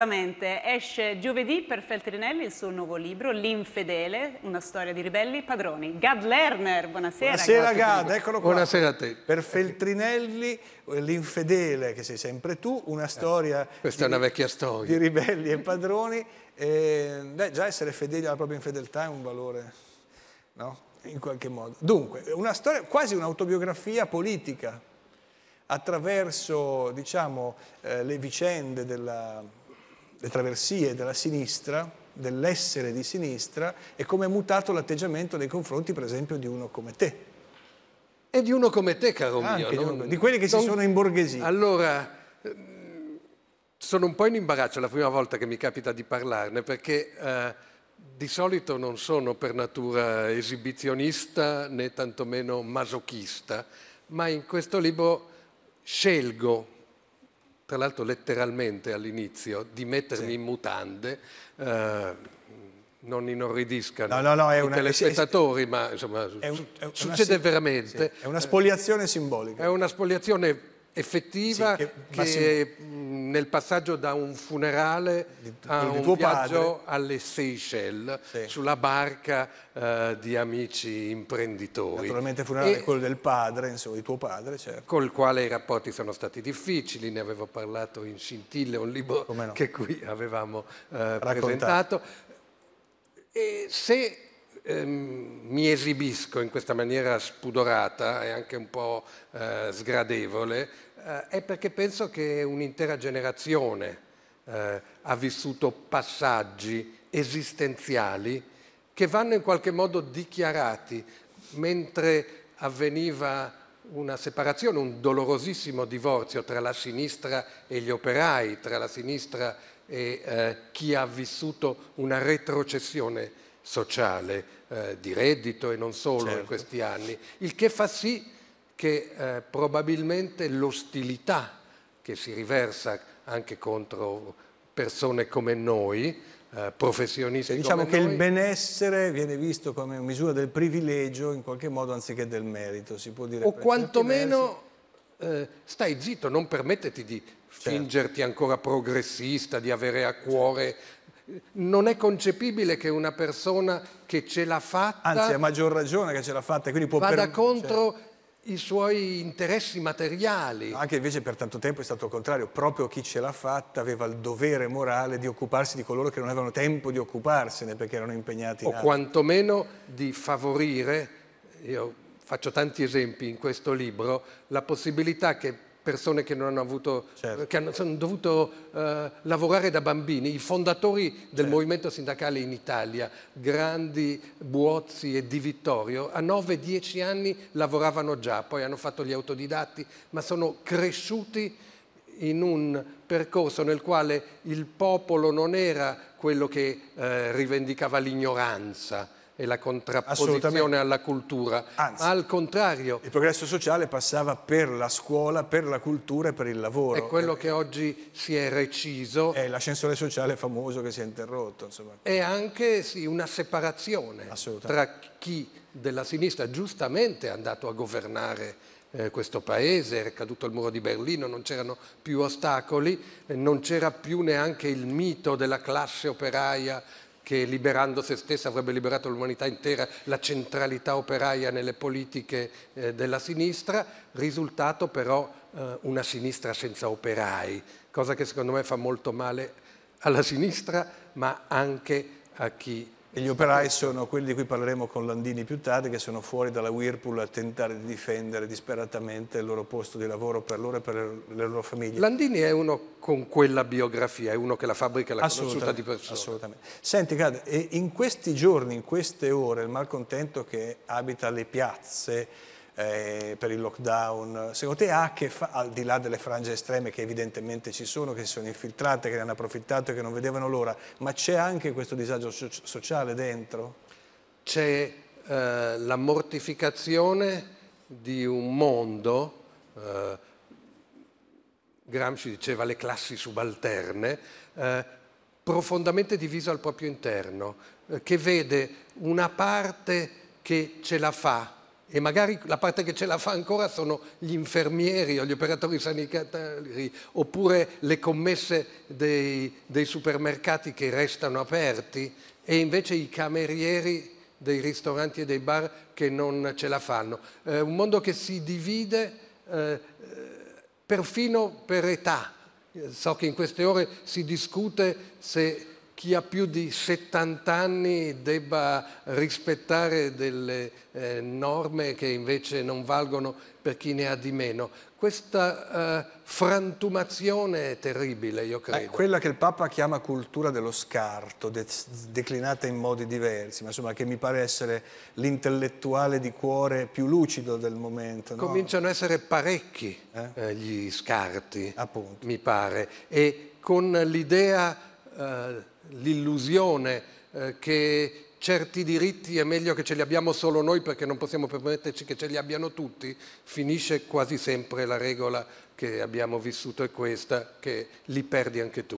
Esce giovedì per Feltrinelli il suo nuovo libro, L'Infedele, una storia di ribelli padroni. Gad Lerner, buonasera. Buonasera Gad, Gad eccolo qua. Buonasera a te. Per Feltrinelli, L'Infedele, che sei sempre tu, una eh, storia... Eh, questa di, è una vecchia storia. ...di ribelli e padroni. E, beh, già essere fedeli alla propria infedeltà è un valore, no? In qualche modo. Dunque, una storia, quasi un'autobiografia politica attraverso, diciamo, eh, le vicende della le traversie della sinistra, dell'essere di sinistra e come è mutato l'atteggiamento nei confronti per esempio di uno come te. E di uno come te, caro Anche mio. Di, non, di quelli che non, si sono imborghesiti. Allora, ehm, sono un po' in imbarazzo la prima volta che mi capita di parlarne perché eh, di solito non sono per natura esibizionista né tantomeno masochista, ma in questo libro scelgo tra l'altro letteralmente all'inizio, di mettermi sì. in mutande. Eh, non inorridiscano no, no, no, è i telespettatori, è, è, ma insomma, è un, un, succede una, veramente. Sì, è una spoliazione simbolica. È una spoliazione effettiva sì, che, che nel passaggio da un funerale di, a un tuo viaggio padre. alle Seychelles sì. sulla barca eh, di amici imprenditori. Naturalmente il funerale e, quello del padre, insomma, di tuo padre, certo. Col quale i rapporti sono stati difficili, ne avevo parlato in Scintille, un libro no. che qui avevamo eh, presentato. E se Ehm, mi esibisco in questa maniera spudorata e anche un po' eh, sgradevole, eh, è perché penso che un'intera generazione eh, ha vissuto passaggi esistenziali che vanno in qualche modo dichiarati, mentre avveniva una separazione, un dolorosissimo divorzio tra la sinistra e gli operai, tra la sinistra e eh, chi ha vissuto una retrocessione sociale eh, di reddito e non solo certo. in questi anni, il che fa sì che eh, probabilmente l'ostilità che si riversa anche contro persone come noi, eh, professionisti cioè, diciamo che noi, il benessere viene visto come misura del privilegio in qualche modo anziché del merito, si può dire. O quantomeno eh, stai zitto, non permetterti di certo. fingerti ancora progressista, di avere a cuore non è concepibile che una persona che ce l'ha fatta... Anzi, ha maggior ragione che ce l'ha fatta, quindi può... Vada per... contro cioè... i suoi interessi materiali. Anche invece per tanto tempo è stato il contrario, proprio chi ce l'ha fatta aveva il dovere morale di occuparsi di coloro che non avevano tempo di occuparsene perché erano impegnati... In o altro. quantomeno di favorire, io faccio tanti esempi in questo libro, la possibilità che persone che, non hanno avuto, certo. che hanno, hanno dovuto eh, lavorare da bambini, i fondatori del certo. movimento sindacale in Italia, Grandi, Buozzi e Di Vittorio, a 9-10 anni lavoravano già, poi hanno fatto gli autodidatti, ma sono cresciuti in un percorso nel quale il popolo non era quello che eh, rivendicava l'ignoranza, e la contrapposizione alla cultura, Anzi, ma al contrario. Il progresso sociale passava per la scuola, per la cultura e per il lavoro. È quello che oggi si è reciso. È l'ascensore sociale famoso che si è interrotto. Insomma. È anche sì, una separazione tra chi della sinistra giustamente è andato a governare eh, questo paese, era caduto il muro di Berlino, non c'erano più ostacoli, eh, non c'era più neanche il mito della classe operaia che liberando se stessa avrebbe liberato l'umanità intera, la centralità operaia nelle politiche eh, della sinistra, risultato però eh, una sinistra senza operai, cosa che secondo me fa molto male alla sinistra, ma anche a chi e gli operai sono quelli di cui parleremo con Landini più tardi, che sono fuori dalla Whirlpool a tentare di difendere disperatamente il loro posto di lavoro per loro e per le loro famiglie. Landini è uno con quella biografia, è uno che la fabbrica l'ha conosciuta di persona. Assolutamente. Senti, Cad, in questi giorni, in queste ore, il malcontento che abita le piazze, eh, per il lockdown, secondo te ha che fa, al di là delle frange estreme che evidentemente ci sono, che si sono infiltrate, che ne hanno approfittato e che non vedevano l'ora, ma c'è anche questo disagio so sociale dentro? C'è eh, la mortificazione di un mondo, eh, Gramsci diceva le classi subalterne, eh, profondamente diviso al proprio interno, eh, che vede una parte che ce la fa, e magari la parte che ce la fa ancora sono gli infermieri o gli operatori sanitari oppure le commesse dei, dei, supermercati che restano aperti e invece i camerieri dei ristoranti e dei bar che non ce la fanno. Eh, un mondo che si divide eh, perfino per età. So che in queste ore si discute se chi ha più di 70 anni debba rispettare delle eh, norme che invece non valgono per chi ne ha di meno. Questa eh, frantumazione è terribile, io credo. Eh, quella che il Papa chiama cultura dello scarto, de declinata in modi diversi, ma insomma che mi pare essere l'intellettuale di cuore più lucido del momento. No? Cominciano a essere parecchi eh? Eh, gli scarti, Appunto. mi pare, e con l'idea eh, l'illusione eh, che certi diritti è meglio che ce li abbiamo solo noi perché non possiamo permetterci che ce li abbiano tutti, finisce quasi sempre la regola che abbiamo vissuto è questa, che li perdi anche tu.